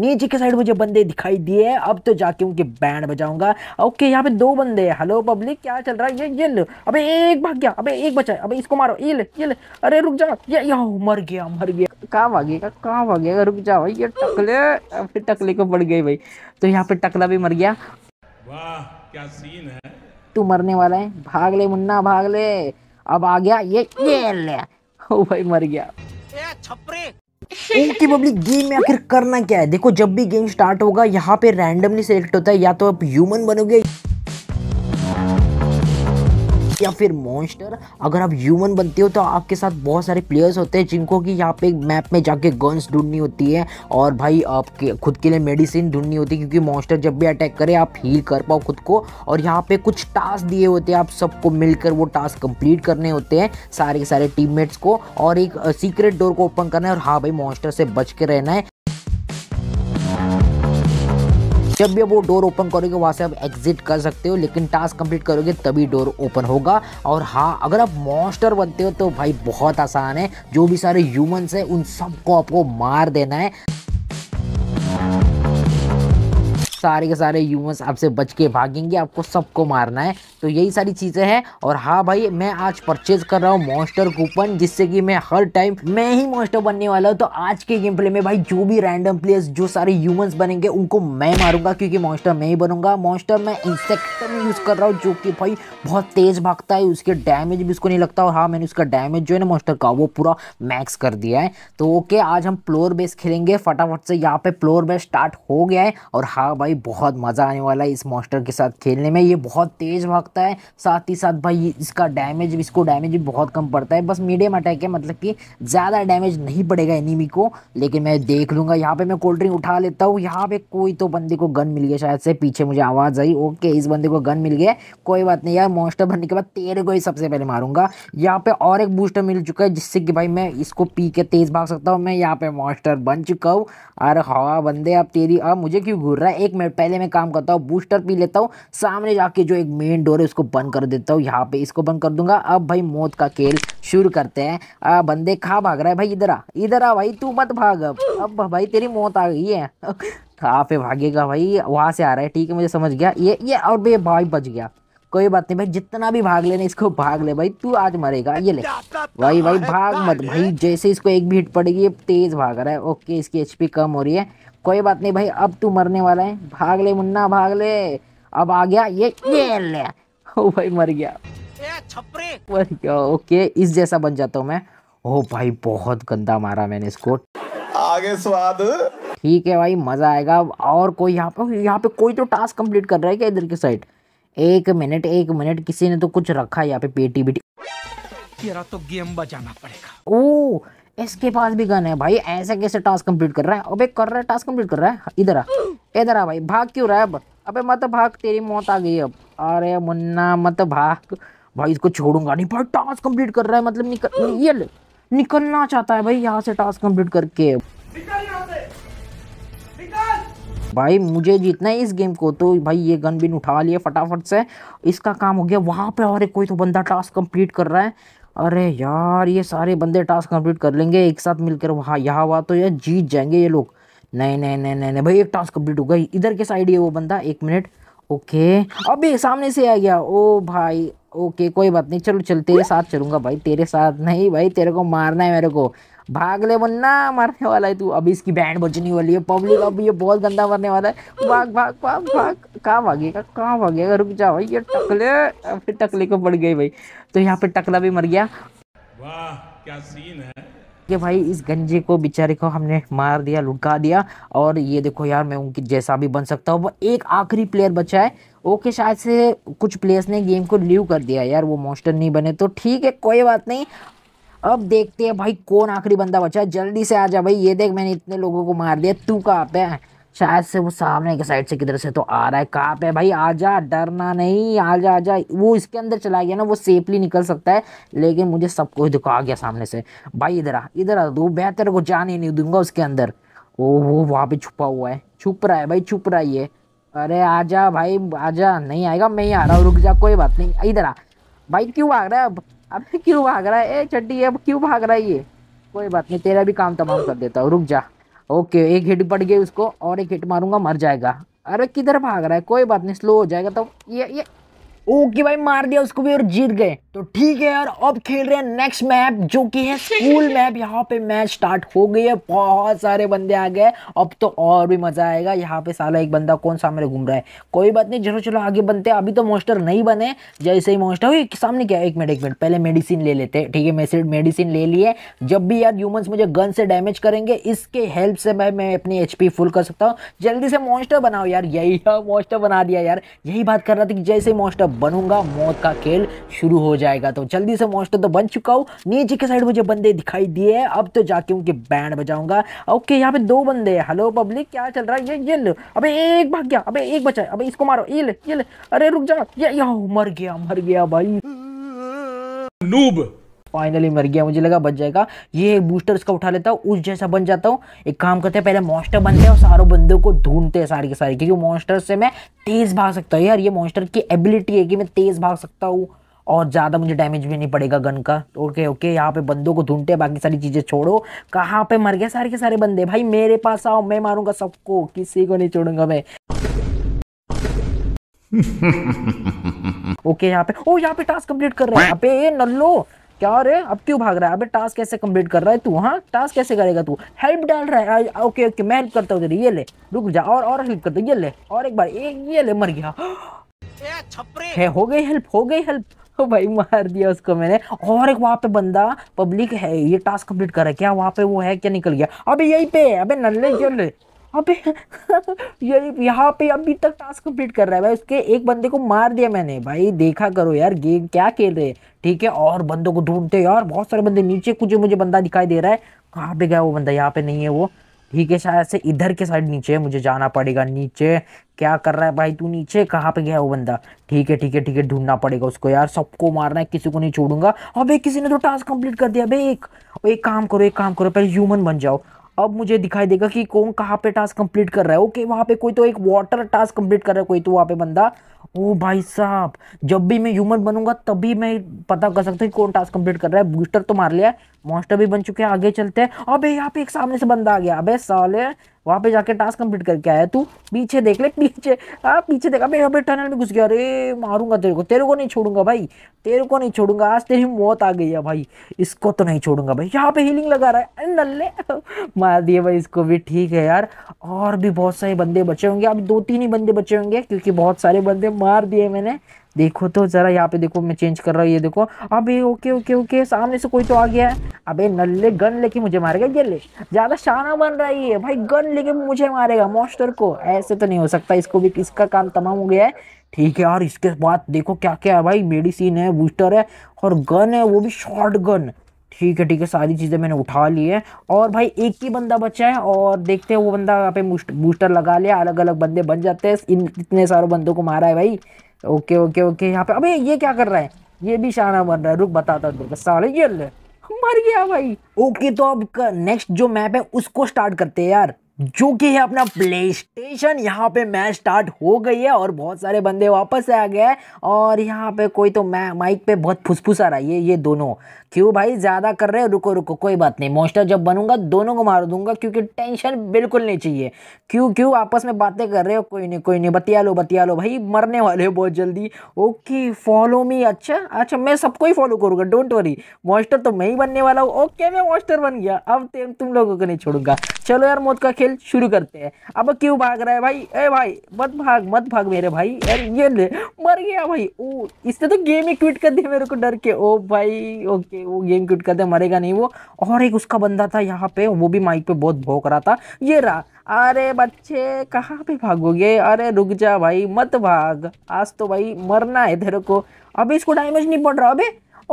नीचे के साइड मुझे बंदे दिखाई दिए हैं अब तो जाके उनके बैंड बजाऊंगा ओके यहाँ पे दो बंदे हैं हेलो पब्लिक क्या चल रहा है ये ये ले अबे एक भाग गया अबे एक बचा है अबे इसको मारो ये ले ये ले अरे रुक जा ये या मर गया मर गया कहाँ भागेगा कहाँ भागेगा रुक जा भाई ये टकले फिर टकले को बढ़ गई भाई तो यहाँ पे टकला भी मर गया वाह क्या सीन है तू मरने वाला है भाग ले मुन्ना भाग ले अब आ गया ये ये ले ओ भाई मर गया इनकी पब्लिक गेम में आखिर करना क्या है देखो जब भी गेम स्टार्ट होगा यहाँ पे रैंडमली सेलेक्ट होता है या तो आप ह्यूमन बनोगे या फिर मॉन्स्टर अगर आप ह्यूमन बनते हो तो आपके साथ बहुत सारे प्लेयर्स होते हैं जिनको कि यहाँ पे मैप में जाके गन्स ढूंढनी होती है और भाई आपके खुद के लिए मेडिसिन ढूंढनी होती है क्योंकि मॉन्स्टर जब भी अटैक करे आप हील कर पाओ खुद को और यहाँ पे कुछ टास्क दिए होते हैं आप सबको मिलकर वो टास्क कंप्लीट करने होते हैं सारे के सारे टीममेट्स को और एक सीक्रेट डोर को ओपन करना है और हाँ भाई मॉन्स्टर से बच के रहना है जब भी आप वो डोर ओपन करोगे वहाँ से आप एग्जिट कर सकते हो लेकिन टास्क कंप्लीट करोगे तभी डोर ओपन होगा और हाँ अगर आप मॉस्टर बनते हो तो भाई बहुत आसान है जो भी सारे ह्यूमन्स हैं उन सबको आपको मार देना है सारे के सारे ह्यूमंस आपसे बच के भागेंगे आपको सबको मारना है तो यही सारी चीज़ें हैं और हाँ भाई मैं आज परचेज कर रहा हूँ मॉन्स्टर कूपन जिससे कि मैं हर टाइम मैं ही मॉन्स्टर बनने वाला हूँ तो आज के गेम प्ले में भाई जो भी रैंडम प्लेयर्स जो सारे ह्यूमन्स बनेंगे उनको मैं मारूंगा क्योंकि मॉन्स्टर मैं ही बनूंगा मॉन्स्टर मैं इंसेक्टम यूज़ कर रहा हूँ जो कि भाई बहुत तेज़ भागता है उसके डैमेज भी उसको नहीं लगता और हाँ मैंने उसका डैमेज जो है ना मॉन्स्टर का वो पूरा मैक्स कर दिया है तो ओके आज हम फ्लोर बेस खेलेंगे फटाफट से यहाँ पे फ्लोर बेस स्टार्ट हो गया है और हाँ भाई भाई बहुत मज़ा आने वाला है इस मॉन्स्टर के साथ खेलने में ये बहुत तेज़ भागता है साथ ही साथ भाई इसका डैमेज इसको डैमेज भी बहुत कम पड़ता है बस मीडियम अटैक है मतलब कि ज़्यादा डैमेज नहीं पड़ेगा एनिमी को लेकिन मैं देख लूँगा यहाँ पर मैं कोल्ड ड्रिंक उठा लेता हूँ यहाँ पर कोई तो बंदे को गन मिल गया शायद से पीछे मुझे आवाज़ आई ओके इस बंदे को गन मिल गया कोई बात नहीं यार मॉन्स्टर बनने के बाद तेरे को ही सबसे पहले मारूंगा यहाँ पे और एक बूस्टर मिल चुका है जिससे कि भाई मैं इसको पी के तेज़ भाग सकता हूँ मैं यहाँ पे मॉन्स्टर बन चुका हूँ अरे हवा बंदे अब तेरी अब मुझे क्यों घूर रहा है एक मैं पहले मैं काम करता हूँ बूस्टर पी लेता हूँ सामने जाके जो एक मेन डोर है उसको बंद कर देता हूँ यहाँ पे इसको बंद कर दूंगा अब भाई मौत का खेल शुरू करते हैं आ, बंदे खा भाग रहा है भाई इधर आ इधर आ भाई तू मत भाग अब अब भाई तेरी मौत आ गई है कहाँ पे भागेगा भाई वहाँ से आ रहा है ठीक है मुझे समझ गया ये ये और भैया भाई बच गया कोई बात नहीं भाई जितना भी भाग लेने इसको भाग ले भाई तू आज मरेगा ये ले भाई भाई भाग मत भाई जैसे इसको एक भी हिट पड़ेगी तेज भाग रहा है ओके इसकी एचपी कम हो रही है कोई बात नहीं भाई अब तू मरने वाला है भाग ले मुन्ना भाग ले अब आ गया ये ये ले ओ भाई मर गया छपरे मर गया ओके इस जैसा बन जाता हूँ मैं ओ भाई बहुत गंदा मारा मैंने इसको आगे स्वाद ठीक है भाई मज़ा आएगा और कोई यहाँ पे यहाँ पे कोई तो टास्क कंप्लीट कर रहा है क्या इधर के साइड एक मिनट एक मिनट किसी ने तो कुछ रखा है यहाँ पे पेटी बिटी तेरा तो गेम बजाना पड़ेगा ओ इसके पास भी गन है भाई ऐसे कैसे टास्क कंप्लीट कर रहा है अबे कर रहा है टास्क कंप्लीट कर रहा है इधर आ इधर आ भाई भाग क्यों रहा है अब अबे मत भाग तेरी मौत आ गई अब अरे मुन्ना मत भाग भाई इसको छोड़ूंगा नहीं भाई टास्क कंप्लीट कर रहा है मतलब निकल ये निकलना चाहता है भाई यहाँ से टास्क कंप्लीट करके भाई मुझे जीतना है इस गेम को तो भाई ये गन बिन उठा लिया फटाफट से इसका काम हो गया वहाँ पे और कोई तो बंदा टास्क कंप्लीट कर रहा है अरे यार ये सारे बंदे टास्क कंप्लीट कर लेंगे एक साथ मिलकर वहाँ यहाँ हुआ तो यार जीत जाएंगे ये लोग नहीं नहीं नहीं नहीं नहीं भाई एक टास्क कंप्लीट हो गई इधर के साइड ये वो बंदा एक मिनट ओके अबे सामने से आ गया ओ भाई ओके कोई बात नहीं चलो चल तेरे साथ चलूँगा भाई तेरे साथ नहीं भाई तेरे को मारना है मेरे को भाग ले बन्ना मारने वाला है तू अभी इसकी बैंड बजने वाली है पब्लिक अभी ये बहुत गंदा मरने वाला है भाग भाग भाग भाग कहाँ भागेगा कहाँ भागेगा रुक जा भाई ये टकले फिर टकले को पड़ गई भाई तो यहाँ पे टकला भी मर गया वाह क्या सीन है कि भाई इस गंजे को बेचारे को हमने मार दिया लुटका दिया और ये देखो यार मैं उनकी जैसा भी बन सकता हूँ वो एक आखिरी प्लेयर बचा है ओके शायद से कुछ प्लेयर्स ने गेम को लीव कर दिया यार वो मॉन्स्टर नहीं बने तो ठीक है कोई बात नहीं अब देखते हैं भाई कौन आखिरी बंदा बचा जल्दी से आ जा भाई ये देख मैंने इतने लोगों को मार दिया तू कहाँ पे है शायद से वो सामने के साइड से किधर से तो आ रहा है कहाँ पे भाई आ जा डरना नहीं आ जा आ जा वो इसके अंदर चला गया ना वो सेफली निकल सकता है लेकिन मुझे सब कुछ दिखा गया सामने से भाई इधर आ इधर आ तू बेहतर को जाने नहीं दूंगा उसके अंदर ओ वो वहाँ पे छुपा हुआ है छुप रहा है भाई छुप रहा है ये अरे जा भाई आ जा नहीं आएगा मैं ही आ रहा हूँ रुक जा कोई बात नहीं इधर आ भाई क्यों आ रहा है अब अब क्यों भाग रहा है ए चड्डी अब क्यों भाग रहा है ये कोई बात नहीं तेरा भी काम तमाम कर देता हूँ रुक जा ओके एक हिट पड़ गई उसको और एक हिट मारूंगा मर जाएगा अरे किधर भाग रहा है कोई बात नहीं स्लो हो जाएगा तो ये ये ओके भाई मार दिया उसको भी और जीत गए तो ठीक है यार अब खेल रहे हैं नेक्स्ट मैप जो कि है स्कूल मैप यहाँ पे मैच स्टार्ट हो गई है बहुत सारे बंदे आ गए अब तो और भी मज़ा आएगा यहाँ पे साला एक बंदा कौन सामने घूम रहा है कोई बात नहीं चलो चलो आगे बनते हैं अभी तो मोस्टर नहीं बने जैसे ही मोस्टर हुई सामने क्या एक मिनट एक मिनट पहले मेडिसिन ले लेते हैं ठीक है मैं मेडिसिन ले लिए जब भी यार ह्यूमन्स मुझे गन से डैमेज करेंगे इसके हेल्प से मैं मैं अपनी एच फुल कर सकता हूँ जल्दी से मोस्टर बनाओ यार यही मोस्टर बना दिया यार यही बात कर रहा था कि जैसे मोस्टर बनूंगा मौत का खेल शुरू हो जाए जाएगा तो जल्दी से मॉन्स्टर तो बन चुका हूँ नीचे के साइड मुझे बंदे दिखाई दिए हैं अब तो जाके उनके बैंड बजाऊंगा ओके यहाँ पे दो बंदे हैं हेलो पब्लिक क्या चल रहा है ये ये लो अबे एक भाग गया अबे एक बचा है अबे इसको मारो ये ले ये ले अरे रुक जा ये या मर गया मर गया भाई नूब फाइनली मर गया मुझे लगा बच जाएगा ये बूस्टर इसका उठा लेता हूँ उस जैसा बन जाता हूँ एक काम करते हैं पहले मॉन्स्टर बनते हैं और सारों बंदों को ढूंढते हैं सारे के सारे क्योंकि मॉन्स्टर से मैं तेज़ भाग सकता हूँ यार ये मॉन्स्टर की एबिलिटी है कि मैं तेज़ भाग सकता हूँ और ज़्यादा मुझे डैमेज भी नहीं पड़ेगा गन का ओके ओके यहाँ पे बंदों को ढूंढते बाकी सारी चीज़ें छोड़ो कहाँ पे मर गया सारे के सारे बंदे भाई मेरे पास आओ मैं मारूंगा सबको किसी को नहीं छोड़ूंगा मैं ओके यहाँ पे ओ यहाँ पे टास्क कंप्लीट कर रहे हैं अबे ये नल्लो क्या रे अब क्यों भाग रहा है अबे टास्क कैसे कंप्लीट कर रहा है तू हाँ टास्क कैसे करेगा तू हेल्प डाल रहा है ओके ओके मैं हेल्प करता हूँ ये ले रुक जा और और हेल्प करता हूँ ये ले और एक बार ये ये ले मर गया छपरे है हो गई हेल्प हो गई हेल्प भाई मार दिया उसको मैंने और एक वहाँ पे बंदा पब्लिक है ये टास्क कंप्लीट कर रहा है क्या वहाँ पे वो है क्या निकल गया अबे यही पे अबे नल्ले चल अबे यही यहाँ पे अभी तक टास्क कंप्लीट कर रहा है भाई उसके एक बंदे को मार दिया मैंने भाई देखा करो यार गेम क्या खेल रहे हैं ठीक है और बंदों को ढूंढते यार बहुत सारे बंदे नीचे कुछ मुझे बंदा दिखाई दे रहा है कहाँ पे गया वो बंदा यहाँ पे नहीं है वो ठीक है शायद से इधर के साइड नीचे मुझे जाना पड़ेगा नीचे क्या कर रहा है भाई तू नीचे कहाँ पे गया वो बंदा ठीक है ठीक है ठीक है ढूंढना पड़ेगा उसको यार सबको मारना है किसी को नहीं छोड़ूंगा अबे किसी ने तो टास्क कंप्लीट कर दिया अबे एक एक काम करो एक काम करो पहले ह्यूमन बन जाओ अब मुझे दिखाई देगा कि कौन कहाँ पे टास्क कंप्लीट कर रहा है ओके वहाँ पे कोई तो एक वाटर टास्क कंप्लीट कर रहा है कोई तो वहाँ पे बंदा ओ भाई साहब जब भी मैं ह्यूमन बनूंगा तभी मैं पता कर सकता हूँ कौन टास्क कंप्लीट कर रहा है बूस्टर तो मार लिया मॉन्स्टर भी बन चुके हैं आगे चलते हैं अबे यहाँ पे एक सामने से बंदा आ गया अबे साले वहाँ पे जाके टास्क कंप्लीट करके आया तू पीछे देख ले पीछे हाँ पीछे देखा यहाँ पे टनल में घुस गया अरे मारूंगा तेरे को तेरे को नहीं छोड़ूंगा भाई तेरे को नहीं छोड़ूंगा आज तेरी मौत आ गई है भाई इसको तो नहीं छोड़ूंगा भाई यहाँ पे हीलिंग लगा रहा है नल्ले मार दिए भाई इसको भी ठीक है यार और भी बहुत सारे बंदे बचे होंगे अभी दो तीन ही बंदे बचे होंगे क्योंकि बहुत सारे बंदे मार दिए मैंने देखो तो ज़रा यहाँ पे देखो मैं चेंज कर रहा हूँ ये देखो अभी ओके ओके ओके सामने से कोई तो आ गया है अबे नल्ले गन लेके मुझे मारेगा ये ले ज़्यादा शाना बन रहा है भाई गन लेके मुझे मारेगा मॉस्टर को ऐसे तो नहीं हो सकता इसको भी किसका काम तमाम हो गया है ठीक है और इसके बाद देखो क्या क्या है भाई मेडिसिन है बूस्टर है और गन है वो भी शॉर्ट गन ठीक है ठीक है सारी चीज़ें मैंने उठा ली है और भाई एक ही बंदा बचा है और देखते हैं वो बंदा यहाँ पे बूस्टर लगा लिया अलग अलग बंदे बन जाते हैं इन इतने सारे बंदों को मारा है भाई ओके ओके ओके यहाँ पे अबे ये क्या कर रहा है ये भी शाना बन रहा है रुक बताता हूँ साले ये ले मर गया भाई ओके तो अब नेक्स्ट जो मैप है उसको स्टार्ट करते हैं यार जो कि है अपना प्ले स्टेशन यहाँ पे मैच स्टार्ट हो गई है और बहुत सारे बंदे वापस आ गए हैं और यहाँ पे कोई तो मैं माइक पे बहुत फुसफुस आ रहा है ये ये दोनों क्यों भाई ज़्यादा कर रहे हो रुको रुको कोई बात नहीं मोस्टर जब बनूंगा दोनों को मार दूंगा क्योंकि टेंशन बिल्कुल नहीं चाहिए क्यों क्यों आपस में बातें कर रहे हो कोई नहीं कोई नहीं बतिया लो बतिया लो भाई मरने वाले हो बहुत जल्दी ओके फॉलो मी अच्छा अच्छा मैं सबको ही फॉलो करूँगा डोंट वरी मोस्टर तो मैं ही बनने वाला हूँ ओके मैं मोस्टर बन गया अब तो तुम लोगों को नहीं छोड़ूंगा चलो यार मौत का खेल शुरू करते हैं अब क्यों भाग रहा है भाई ए भाई मत भाग मत भाग मेरे भाई यार ये ले मर गया भाई ओ इसने तो गेम ही क्विट कर दिया मेरे को डर के ओ भाई ओके वो गेम क्विट कर दिया मरेगा नहीं वो और एक उसका बंदा था यहाँ पे वो भी माइक पे बहुत भोंक रहा था ये रहा अरे बच्चे कहाँ पे भागोगे अरे रुक जा भाई मत भाग आज तो भाई मरना है तेरे को अभी इसको डैमेज नहीं पड़ रहा अभी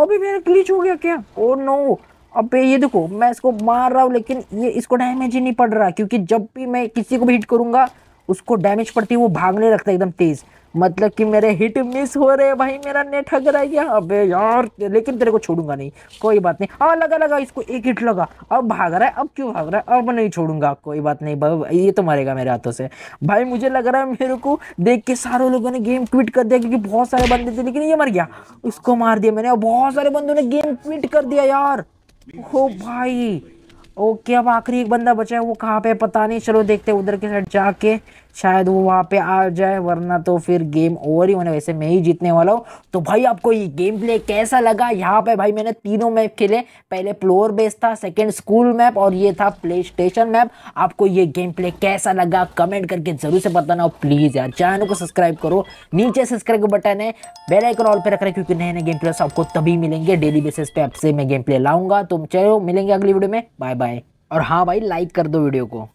अभी मेरा ग्लिच हो गया क्या ओ oh नो अब ये देखो मैं इसको मार रहा हूँ लेकिन ये इसको डैमेज ही नहीं पड़ रहा क्योंकि जब भी मैं किसी को भी हिट करूंगा उसको डैमेज पड़ती है वो भागने लगता है एकदम तेज़ मतलब कि मेरे हिट मिस हो रहे भाई मेरा नेट हग रहा है अबे यार लेकिन तेरे को छोड़ूंगा नहीं कोई बात नहीं हाँ लगा लगा इसको एक हिट लगा अब भाग रहा है अब क्यों भाग रहा है अब नहीं छोड़ूंगा कोई बात नहीं ये तो मरेगा मेरे हाथों से भाई मुझे लग रहा है मेरे को देख के सारे लोगों ने गेम ट्वीट कर दिया क्योंकि बहुत सारे बंदे थे लेकिन ये मर गया उसको मार दिया मैंने बहुत सारे बंदों ने गेम ट्वीट कर दिया यार ओ भाई ओके अब आखिरी एक बंदा बचा है वो कहाँ पे पता नहीं चलो देखते उधर के साइड जाके शायद वो वहाँ पे आ जाए वरना तो फिर गेम ओवर ही होने वैसे मैं ही जीतने वाला हूँ तो भाई आपको ये गेम प्ले कैसा लगा यहाँ पे भाई मैंने तीनों मैप खेले पहले फ्लोर बेस था सेकेंड स्कूल मैप और ये था प्ले स्टेशन मैप आपको ये गेम प्ले कैसा लगा कमेंट करके ज़रूर से बताना प्लीज़ यार चैनल को सब्सक्राइब करो नीचे सब्सक्राइब बटन है बेल आइकन ऑल पर रख रहे क्योंकि नए नए गेम प्लेयर्स आपको तभी मिलेंगे डेली बेसिस पे आपसे मैं गेम प्ले लाऊंगा तो चलो मिलेंगे अगली वीडियो में बाय बाय और हाँ भाई लाइक कर दो वीडियो को